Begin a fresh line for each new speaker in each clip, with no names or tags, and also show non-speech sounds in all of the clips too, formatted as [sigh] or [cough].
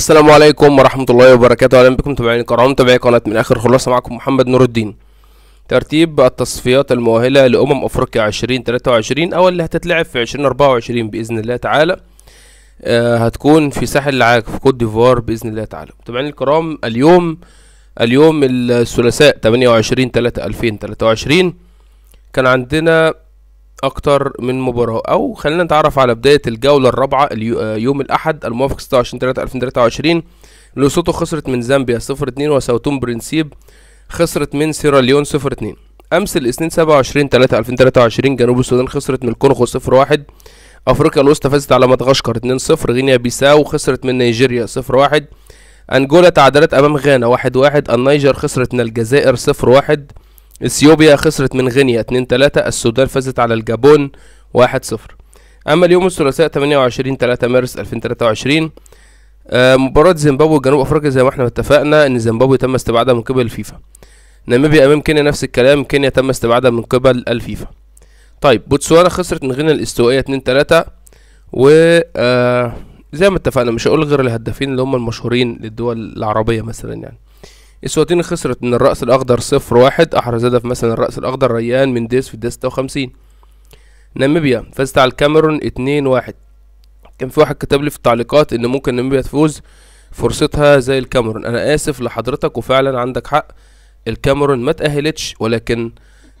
السلام عليكم ورحمه الله وبركاته اهلا بكم متابعين الكرام متابعي قناه من اخر خلاصه معكم محمد نور الدين ترتيب التصفيات المؤهله لامم افريقيا 2023 او اللي هتتلعب في 2024 باذن الله تعالى آه هتكون في ساحل العاج في كوت ديفوار باذن الله تعالى متابعين الكرام اليوم اليوم الثلاثاء 28 3 2023 كان عندنا اكتر من مباراه او خلينا نتعرف على بدايه الجوله الرابعه آه، يوم الاحد الموافق 26 3 2023 لوسوتو خسرت من زامبيا 0 2 وساوتون برنسيب خسرت من سيراليون 0 2 امس الاثنين 27 3 2023 جنوب السودان خسرت من الكونغو 0 1 افريقيا الوسطى فازت على مدغشقر 2 0 غينيا بيساو خسرت من نيجيريا 0 1 انجولا تعادلت امام غانا 1 1 النيجر خسرت من الجزائر 0 1 اثيوبيا خسرت من غينيا 2 3 السودان فازت على الجابون 1 0 اما اليوم الثلاثاء 28 3 مارس 2023 آه مباراة زيمبابوي وجنوب افريقيا زي ما احنا اتفقنا ان زيمبابوي تم استبعادها من قبل الفيفا ناميبيا امام كينيا نفس الكلام كينيا تم استبعادها من قبل الفيفا طيب بوتسوانا خسرت من غينيا الاستوائية 2 3 و آه، زي ما اتفقنا مش هقول غير الهدافين اللي هم المشهورين للدول العربية مثلا يعني السواتين خسرت من الرأس الأخضر صفر واحد أحرز هدف مثلا الرأس الأخضر ريان منديز في الدقيقة 56 ناميبيا فازت على الكاميرون اتنين واحد كان في واحد كتب لي في التعليقات إن ممكن ناميبيا تفوز فرصتها زي الكاميرون أنا آسف لحضرتك وفعلا عندك حق الكاميرون ما تأهلتش ولكن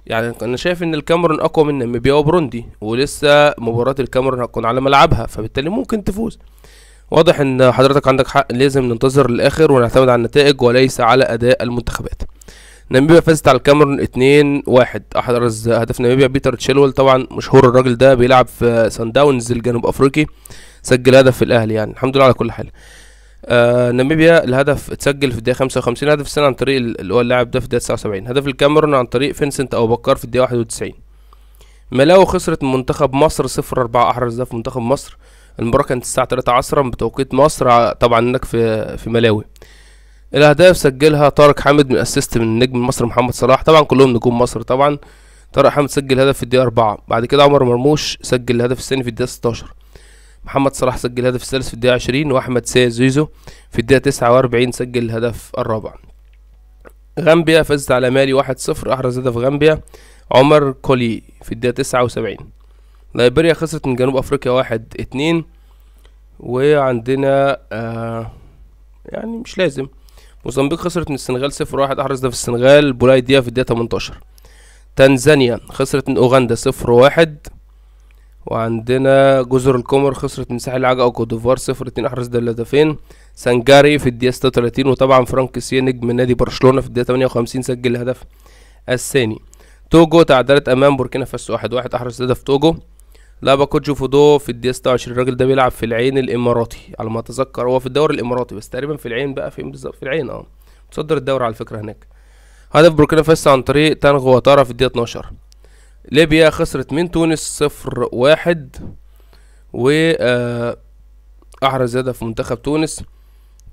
يعني انا شايف ان الكاميرون اقوى من ناميبيا وبروندي ولسه مباراه الكاميرون هتكون على ملعبها فبالتالي ممكن تفوز واضح ان حضرتك عندك حق لازم ننتظر للاخر ونعتمد على النتائج وليس على اداء المنتخبات ناميبيا فازت على الكاميرون 2 1 احرز هدف ناميبيا بيتر تشيلول طبعا مشهور الراجل ده بيلعب في سان داونز الجنوب افريقي سجل هدف في الاهلي يعني الحمد لله على كل حال آه ناميبيا الهدف اتسجل في الدقيقه 55 هدف السنه عن طريق اللي هو اللاعب ده في الدقيقه 79 هدف الكاميرون عن طريق فينسنت او بكار في الدقيقه 91 ملاو خسرت من منتخب مصر 0 4 احرز ده في منتخب مصر المباراه كانت الساعه 3 عصرا بتوقيت مصر طبعا هناك في في ملاوي الاهداف سجلها طارق حامد من اسيست من النجم المصري محمد صلاح طبعا كلهم نجوم مصر طبعا طارق حامد سجل هدف في الدقيقه 4 بعد كده عمر مرموش سجل الهدف الثاني في الدقيقه 16 محمد صلاح سجل الهدف الثالث في الدقيقه 20 واحمد سيد زيزو في الدقيقه 49 سجل الهدف الرابع غامبيا فازت على مالي 1-0 احرز هدف غامبيا عمر كولي في الدقيقه 79 ليبيريا خسرت من جنوب افريقيا واحد اتنين وعندنا آه يعني مش لازم موزمبيق خسرت من السنغال صفر واحد احرز ده في السنغال بولاي ديا في الدقيقة 18 تنزانيا خسرت من اوغندا صفر واحد وعندنا جزر القمر خسرت من ساحل العجا او كوديفوار صفر اتنين احرز ده الهدفين سانجاري في الدقيقة 36 وطبعا فرانك سي نجم نادي برشلونة في الدقيقة 58 سجل الهدف الثاني توجو تعادلت امام بوركينا فاسو واحد واحد احرز هدف توجو لعبة كوتشو فودو في الدقيقة 26 الراجل ده بيلعب في العين الإماراتي على ما أتذكر هو في الدوري الإماراتي بس تقريبا في العين بقى فين بالظبط في العين اه متصدر الدوري على فكرة هناك هدف بوركينا فاسو عن طريق تانغو واتارا في الدقيقة 12 ليبيا خسرت من تونس صفر واحد و آه، أحرز هدف منتخب تونس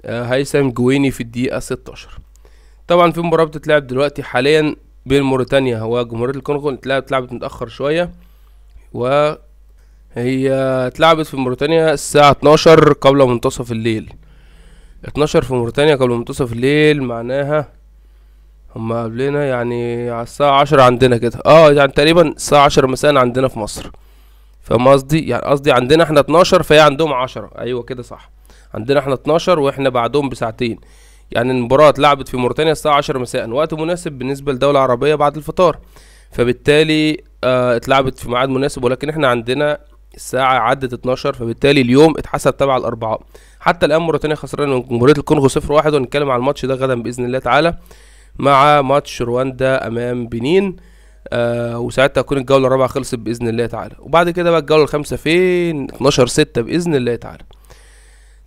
آه، هيثم جويني في الدقيقة 16 طبعا في مباراة بتتلعب دلوقتي حاليا بين موريتانيا وجمهورية الكونغو اتلعبت متأخر شوية و هي اتلعبت في موريتانيا الساعة 12 قبل منتصف الليل 12 في موريتانيا قبل منتصف الليل معناها هما قبلنا يعني على الساعة 10 عندنا كده اه يعني تقريبا الساعة 10 مساء عندنا في مصر فاهم قصدي يعني قصدي عندنا احنا 12 فهي عندهم 10 ايوه كده صح عندنا احنا 12 واحنا بعدهم بساعتين يعني المباراة اتلعبت في موريتانيا الساعة 10 مساء وقت مناسب بالنسبة لدولة عربية بعد الفطار فبالتالي آه، اتلعبت في ميعاد مناسب ولكن احنا عندنا الساعة عدت 12 فبالتالي اليوم اتحسب تبع الأربعاء حتى الآن موريتانيا خسران من جمهورية الكونغو 0-1 ونتكلم على الماتش ده غدا بإذن الله تعالى مع ماتش رواندا أمام بنين آه وساعتها تكون الجولة الرابعة خلصت بإذن الله تعالى وبعد كده بقى الجولة الخامسة فين 12-6 بإذن الله تعالى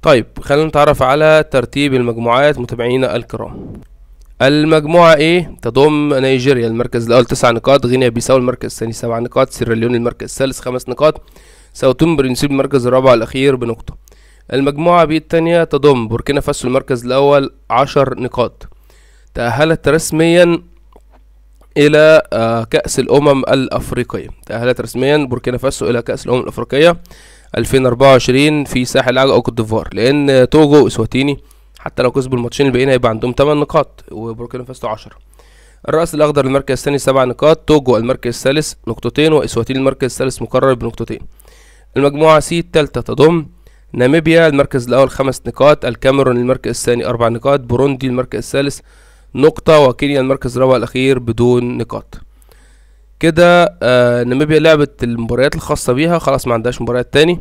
طيب خلينا نتعرف على ترتيب المجموعات متابعينا الكرام المجموعة ايه تضم نيجيريا المركز الاول تسع نقاط غينيا بيساو المركز الثاني سبع نقاط سيراليون المركز الثالث خمس نقاط ساو توم برنسيب المركز الرابع الاخير بنقطة المجموعة بي التانية تضم بوركينا فاسو المركز الاول عشر نقاط تأهلت رسميا الى آه، كأس الامم الافريقية تأهلت رسميا بوركينا فاسو الى كأس الامم الافريقية 2024 في ساحل عجل او كوت ديفوار لان توجو اسواتيني حتى لو كسبوا الماتشين الباقيين هيبقى عندهم 8 نقاط وبوركينا فاسو 10 الرأس الأخضر المركز الثاني 7 نقاط توجو المركز الثالث نقطتين وإسواتين المركز الثالث مكرر بنقطتين المجموعة سي التالتة تضم ناميبيا المركز الأول خمس نقاط الكاميرون المركز الثاني أربع نقاط بوروندي المركز الثالث نقطة وكينيا المركز الرابع الأخير بدون نقاط كده آه ناميبيا لعبت المباريات الخاصة بيها خلاص ما عندهاش مباريات تاني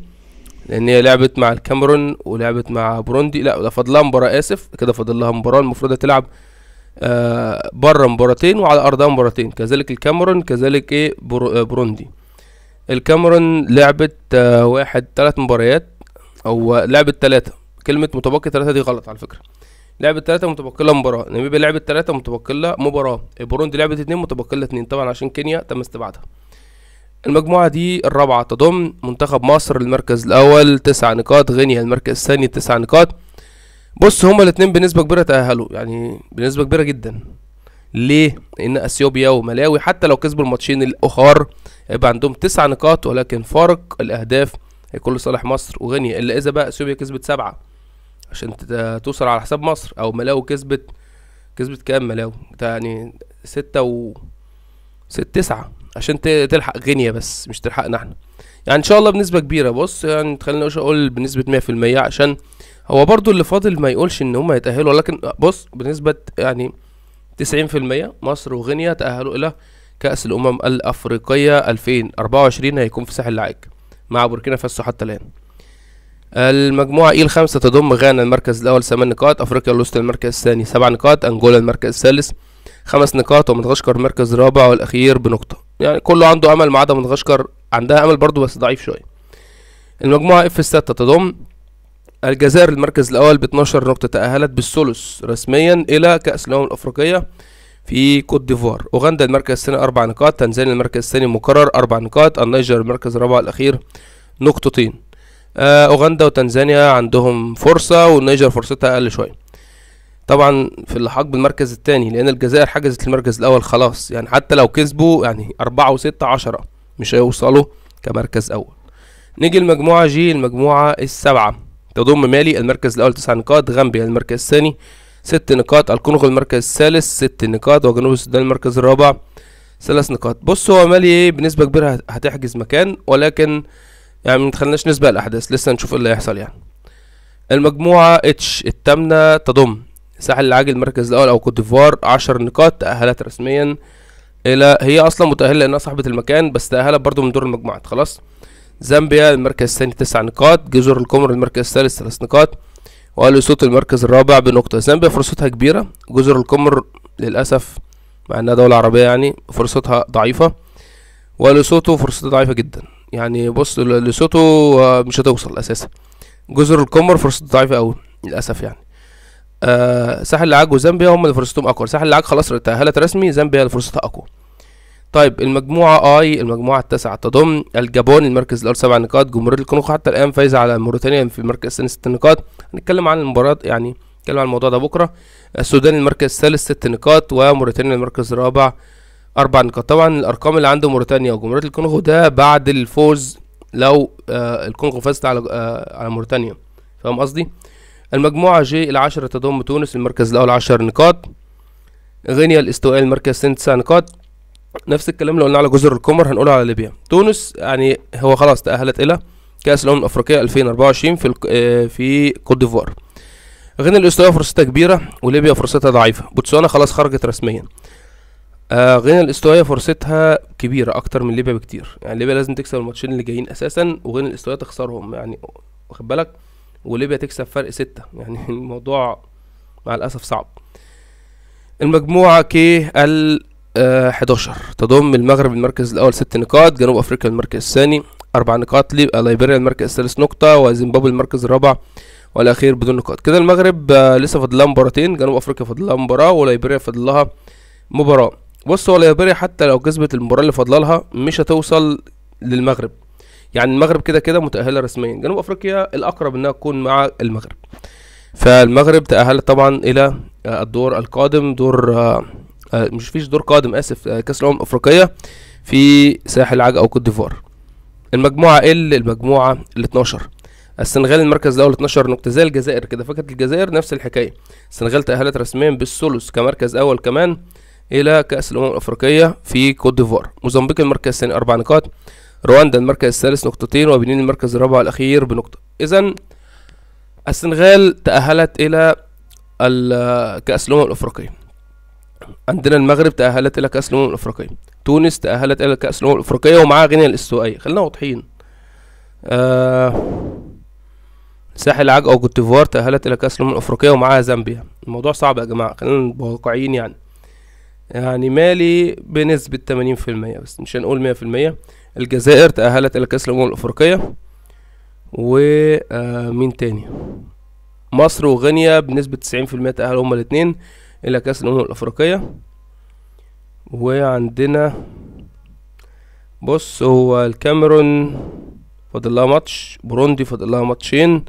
لان هي لعبت مع الكاميرون ولعبت مع بروندي لا ده فاضل لها مباراه اسف كده فاضل لها مباراه المفروض تلعب آه بره مباراتين وعلى ارضها مباراتين كذلك الكاميرون كذلك ايه برو آه، بروندي الكاميرون لعبت آه واحد تلات مباريات او لعبت ثلاثه كلمه متبقي ثلاثه دي غلط على فكره لعبت تلاتة متبقي لها مباراة، ناميبيا لعبت تلاتة متبقي لها مباراة، البروندي لعبت اتنين متبقي لها اتنين، طبعا عشان كينيا تم استبعادها. المجموعة دي الرابعة تضم منتخب مصر المركز الأول تسع نقاط غينيا المركز الثاني تسع نقاط بص هما الاتنين بنسبة كبيرة تأهلوا يعني بنسبة كبيرة جدا ليه؟ لأن أثيوبيا وملاوي حتى لو كسبوا الماتشين الأخر هيبقى عندهم تسع نقاط ولكن فارق الأهداف هيكون لصالح مصر وغينيا إلا إذا بقى أثيوبيا كسبت سبعة عشان توصل على حساب مصر أو ملاوي كسبت كسبت كام ملاوي؟ يعني ستة و ست تسعة عشان تلحق غينيا بس مش تلحقنا احنا يعني ان شاء الله بنسبه كبيره بص يعني خلينا اقول بنسبه 100% عشان هو برضو اللي فاضل ما يقولش ان هم يتاهلوا لكن بص بنسبه يعني 90% مصر وغينيا تاهلوا الى كاس الامم الافريقيه 2024 هيكون في ساحل العاج مع بوركينا فاسو حتى الان المجموعة إي الخمسة تضم غانا المركز الأول ثمان نقاط أفريقيا الوسطى المركز الثاني سبع نقاط أنجولا المركز الثالث خمس نقاط ومدغشقر مركز رابع والاخير بنقطه يعني كله عنده امل ما عدا مدغشقر عندها امل برضه بس ضعيف شويه المجموعه اف 6 تضم الجزائر المركز الاول ب 12 نقطه تاهلت بالثلث رسميا الى كاس الامم الافريقيه في كوت ديفوار اوغندا المركز الثاني اربع نقاط تنزانيا المركز الثاني مكرر اربع نقاط النيجر المركز الرابع الاخير نقطتين آه، اوغندا وتنزانيا عندهم فرصه والنيجر فرصتها اقل شويه طبعا في اللحاق بالمركز الثاني لان الجزائر حجزت المركز الاول خلاص يعني حتى لو كسبوا يعني أربعة وستة عشرة مش هيوصلوا كمركز اول نيجي المجموعة جي المجموعة السبعة تضم مالي المركز الاول تسع نقاط غامبيا المركز الثاني ست نقاط الكونغو المركز الثالث ست نقاط وجنوب السودان المركز الرابع ثلاث نقاط بص هو مالي إيه؟ بنسبة كبيرة هتحجز مكان ولكن يعني متخلناش نسبة الأحداث لسه نشوف ايه اللي هيحصل يعني المجموعة اتش التامنة تضم ساحل العاجل المركز الاول او كوتيفوار 10 نقاط تاهلت رسميا الى هي اصلا متاهله لانها صاحبه المكان بس تاهلت برضو من دور المجموعات خلاص زامبيا المركز الثاني 9 نقاط جزر القمر المركز الثالث 3 نقاط واليسوتو المركز الرابع بنقطه زامبيا فرصتها كبيره جزر القمر للاسف مع انها دوله عربيه يعني فرصتها ضعيفه ولسوتو فرصتها ضعيفه جدا يعني بص لسوتو مش هتوصل اساسا جزر القمر فرصتها ضعيفه اوي للاسف يعني آه ساحل العاج وزامبيا هم اللي فرصتهم اقوى ساحل العاج خلاص تاهلت رسمي زامبيا اللي فرصتها اقوى طيب المجموعة اي المجموعة التاسعة تضم الجابون المركز الاول سبع نقاط جمهورية الكونغو حتى الان فايزة على موريتانيا في المركز الثاني ست نقاط هنتكلم عن المباراة يعني نتكلم عن الموضوع ده بكرة آه، السودان المركز الثالث ست نقاط وموريتانيا المركز الرابع اربع نقاط طبعا الارقام اللي عنده موريتانيا وجمهورية الكونغو ده بعد الفوز لو آه الكونغو فازت على آه على موريتانيا فاهم قصدي؟ المجموعة جي العشرة تضم تونس المركز الأول عشر نقاط غينيا الاستوائية المركز الثاني تسع نقاط نفس الكلام اللي قلنا على جزر القمر هنقوله على ليبيا تونس يعني هو خلاص تأهلت إلى كأس الأمم الأفريقية 2024 في آه، في كوت ديفوار غينيا الاستوائية فرصتها كبيرة وليبيا فرصتها ضعيفة بوتسوانا خلاص خرجت رسميا آه، غينيا الاستوائية فرصتها كبيرة أكتر من ليبيا بكتير يعني ليبيا لازم تكسب الماتشين اللي جايين أساسا وغينيا الاستوائية تخسرهم يعني واخد بالك وليبيا تكسب فرق ستة يعني [laughs] الموضوع مع الأسف صعب المجموعة كي ال 11 تضم المغرب المركز الأول ست نقاط جنوب أفريقيا المركز الثاني أربع نقاط آه، ليبيريا المركز الثالث نقطة وزيمبابوي المركز الرابع والأخير بدون نقاط كده المغرب آه، لسه فاضل لها مباراتين جنوب أفريقيا فاضل لها مباراة وليبيريا فاضل لها مباراة بص هو ليبيريا حتى لو كسبت المباراة اللي فاضلة لها مش هتوصل للمغرب يعني المغرب كده كده متأهلة رسميا جنوب أفريقيا الأقرب إنها تكون مع المغرب فالمغرب تأهلت طبعا إلى آه، الدور القادم دور آه، آه، مش فيش دور قادم آسف كأس الأمم الأفريقية في ساحل عاج أو كوت ديفوار المجموعة ال المجموعة ال 12 السنغال المركز الاول 12 نقطه زي الجزائر كده فكرة الجزائر نفس الحكايه السنغال تاهلت رسميا بالثلث كمركز اول كمان الى كاس الامم الافريقيه في كوت ديفوار موزمبيق المركز الثاني اربع نقاط رواندا المركز الثالث نقطتين وبنين المركز الرابع الأخير بنقطة إذا السنغال تأهلت إلى كأس الأمم الأفريقية عندنا المغرب تأهلت إلى كأس الأمم الأفريقية تونس تأهلت إلى كأس الأمم الأفريقية ومعاها غينيا الاستوائية خلينا واضحين آه ساحل عاج أو كوتيفوار تأهلت إلى كأس الأمم الأفريقية ومعاها زامبيا الموضوع صعب يا جماعة خلينا واقعيين يعني يعني مالي بنسبة 80% بس مش هنقول 100% الجزائر تأهلت إلى كأس الأمم الأفريقية ومين آه، تاني مصر وغينيا بنسبة تسعين في المية تأهلوا هما الاتنين إلى كأس الأمم الأفريقية وعندنا بص هو الكاميرون فاضل لها ماتش بروندي فاضل لها ماتشين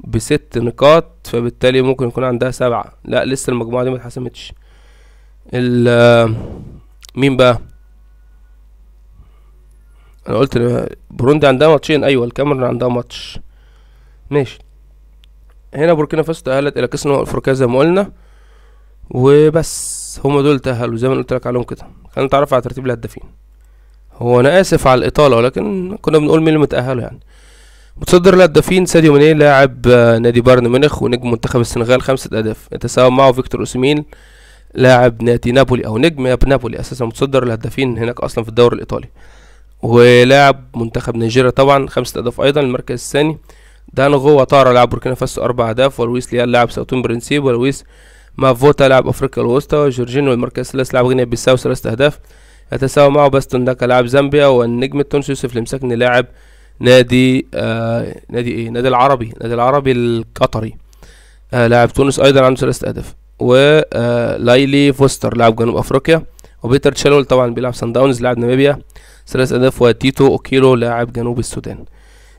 بست نقاط فبالتالي ممكن يكون عندها سبعة لا لسه المجموعة دي ما اتحسمتش آه، مين بقى انا قلت بروندي عندها ماتشين ايوه الكاميرون عندها ماتش ماشي هنا بوركينا فاسو تأهلت الى كاس الامم افريقيا زي ما قلنا وبس هما دول تأهلوا زي ما قلت لك عليهم كده خلينا نتعرف على ترتيب الهدافين هو انا اسف على الاطاله ولكن كنا بنقول مين اللي متاهلوا يعني متصدر الهدافين ساديو ماني لاعب نادي بايرن ميونخ ونجم منتخب السنغال خمسة أهداف يتساوى معه فيكتور أوسيمين لاعب نادي نابولي أو نجم نابولي أساسا متصدر الهدافين هناك أصلا في الدوري الإيطالي ولاعب منتخب نيجيريا طبعا خمسة أهداف أيضا المركز الثاني دانغو وطارا لاعب بوركينا فاسو أربع أهداف ولويس ليال لاعب ساوتون برنسيب ولويس مافوتا لاعب أفريقيا الوسطى وجورجينو المركز الثالث لاعب غينيا بيساو ثلاثة أهداف يتساوى معه باستون داكا لاعب زامبيا والنجم التونسي يوسف المسكني لاعب نادي آه نادي ايه نادي العربي نادي العربي القطري آه لاعب تونس ايضا عنده ثلاثة اهداف ولايلي آه، فوستر لاعب جنوب افريقيا وبيتر تشالول طبعا بيلعب سان داونز لاعب ناميبيا ثلاث أهداف وتيتو أوكيلو لاعب جنوب السودان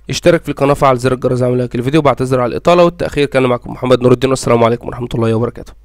اشترك في القناة فعل زر الجرس اعمل لايك الفيديو بعتذر على الإطالة والتأخير كان معكم محمد نور الدين والسلام عليكم ورحمة الله وبركاته